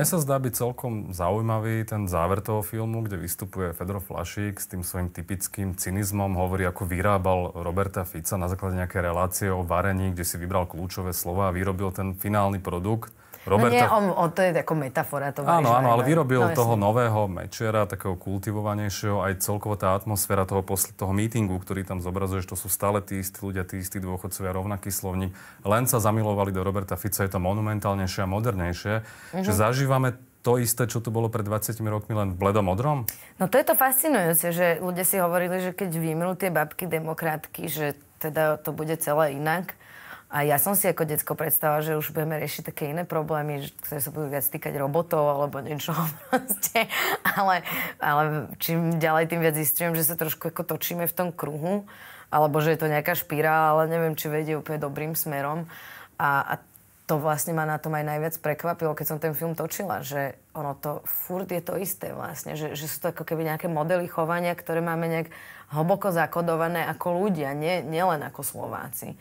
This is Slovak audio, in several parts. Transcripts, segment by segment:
Mne sa zdá byť celkom zaujímavý ten záver toho filmu, kde vystupuje Fedor Flašík s tým svojim typickým cynizmom, hovorí, ako vyrábal Roberta Fica na základe nejaké relácie o varení, kde si vybral kľúčové slova a vyrobil ten finálny produkt – Roberta... No nie, on, to je ako metafora. To áno, áno, ale vyrobil no, toho jasný. nového mečera, takého kultivovanejšieho, aj celkovo tá atmosféra toho, posl- toho mítingu, ktorý tam že to sú stále tí istí ľudia, tí istí dôchodcovia, rovnaký slovník. Len sa zamilovali do Roberta Fica, je to monumentálnejšie a modernejšie, mm-hmm. že zažívame to isté, čo tu bolo pred 20 rokmi, len v bledom odrom? No to je to fascinujúce, že ľudia si hovorili, že keď vymrú tie babky demokratky, že teda to bude celé inak. A ja som si ako decko predstavovala, že už budeme riešiť také iné problémy, ktoré sa budú viac týkať robotov alebo niečoho Ale, ale čím ďalej, tým viac zistujem, že sa trošku ako točíme v tom kruhu, alebo že je to nejaká špíra, ale neviem, či vedie úplne dobrým smerom. A, a to vlastne ma na tom aj najviac prekvapilo, keď som ten film točila, že ono to, furt je to isté vlastne, že, že sú to ako keby nejaké modely chovania, ktoré máme nejak hlboko zakodované ako ľudia, nie, nielen ako Slováci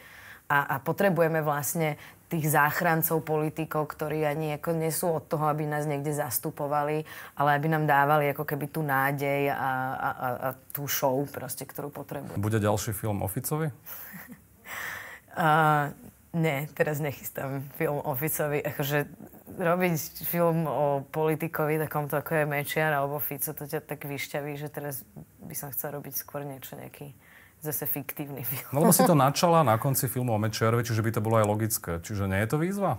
a, a potrebujeme vlastne tých záchrancov politikov, ktorí ani ako nie sú od toho, aby nás niekde zastupovali, ale aby nám dávali ako keby tú nádej a, a, a, a tú show, proste, ktorú potrebujeme. Bude ďalší film o Ficovi? uh, nie, teraz nechystám film o Ficovi. Akože robiť film o politikovi takomto, ako je Mečiar alebo Fico, to ťa tak vyšťaví, že teraz by som chcel robiť skôr niečo, nejaký zase fiktívny film. No lebo si to načala na konci filmu o Mečiarovi, čiže by to bolo aj logické. Čiže nie je to výzva?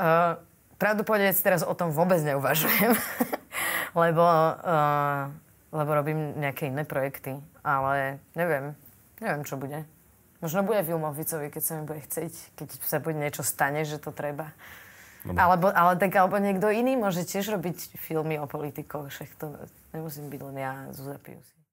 Uh, pravdu povedať, teraz o tom vôbec neuvažujem. lebo, uh, lebo robím nejaké iné projekty. Ale neviem. Neviem, čo bude. Možno bude film o Ficovi, keď sa mi bude chcieť. Keď sa bude niečo stane, že to treba. Dobre. Alebo, ale tak, alebo niekto iný môže tiež robiť filmy o politikoch. Však to nemusím byť len ja, Zuzá